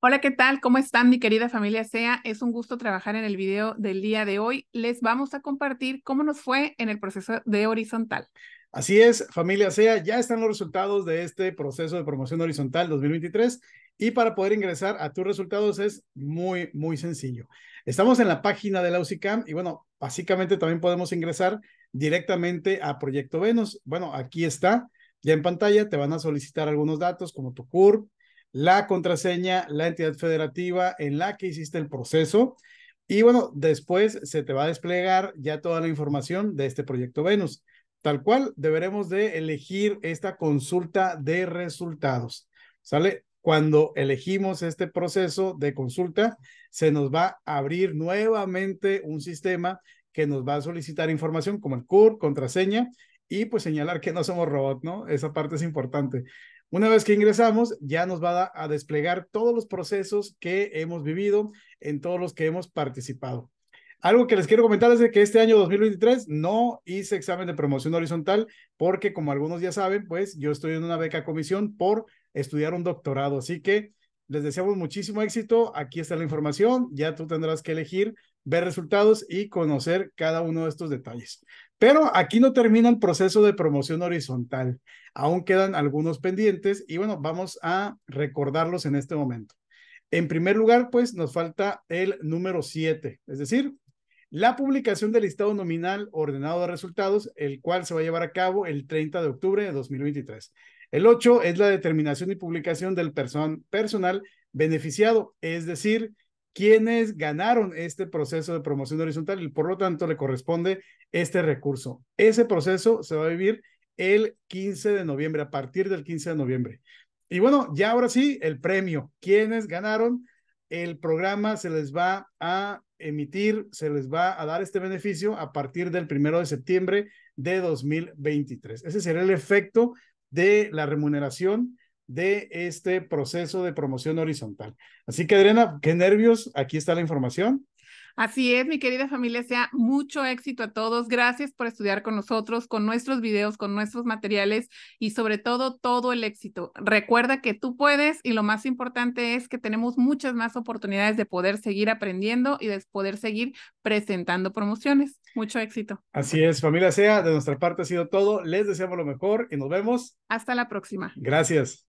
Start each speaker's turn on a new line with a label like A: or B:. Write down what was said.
A: Hola, ¿qué tal? ¿Cómo están, mi querida familia SEA? Es un gusto trabajar en el video del día de hoy. Les vamos a compartir cómo nos fue en el proceso de horizontal.
B: Así es, familia SEA, ya están los resultados de este proceso de promoción horizontal 2023 y para poder ingresar a tus resultados es muy, muy sencillo. Estamos en la página de la UCICAM y bueno, básicamente también podemos ingresar directamente a Proyecto Venus. Bueno, aquí está, ya en pantalla, te van a solicitar algunos datos como tu CURP, la contraseña, la entidad federativa en la que hiciste el proceso. Y bueno, después se te va a desplegar ya toda la información de este proyecto Venus. Tal cual, deberemos de elegir esta consulta de resultados. ¿Sale? Cuando elegimos este proceso de consulta, se nos va a abrir nuevamente un sistema que nos va a solicitar información como el CUR, contraseña y pues señalar que no somos robot, ¿no? Esa parte es importante. Una vez que ingresamos, ya nos va a, desplegar todos los procesos que hemos vivido, en todos los que hemos participado. Algo que les quiero comentar es que este año 2023 no hice examen de promoción horizontal porque, como algunos ya saben, pues yo estoy en una beca comisión por estudiar un doctorado. Así que les deseamos muchísimo éxito. Aquí está la información. Ya tú tendrás que elegir, ver resultados y conocer cada uno de estos detalles. Pero aquí no termina el proceso de promoción horizontal. Aún quedan algunos pendientes y bueno, vamos a recordarlos en este momento. En primer lugar, pues nos falta el número 7, es decir, la publicación del listado nominal ordenado de resultados, el cual se va a llevar a cabo el 30 de octubre de 2023. El 8 es la determinación y publicación del personal beneficiado, es decir, quienes ganaron este proceso de promoción horizontal y por lo tanto le corresponde este recurso. Ese proceso se va a vivir el 15 de noviembre, a partir del 15 de noviembre. Y bueno, ya ahora sí, el premio. Quienes ganaron el programa se les va a emitir, se les va a dar este beneficio a partir del primero de septiembre de 2023. Ese será el efecto de la remuneración de este proceso de promoción horizontal. Así que Adriana, qué nervios, aquí está la información.
A: Así es, mi querida familia, sea mucho éxito a todos. Gracias por estudiar con nosotros, con nuestros videos, con nuestros materiales y sobre todo todo el éxito. Recuerda que tú puedes y lo más importante es que tenemos muchas más oportunidades de poder seguir aprendiendo y de poder seguir presentando promociones. Mucho éxito.
B: Así es, familia, sea de nuestra parte ha sido todo. Les deseamos lo mejor y nos vemos.
A: Hasta la próxima.
B: Gracias.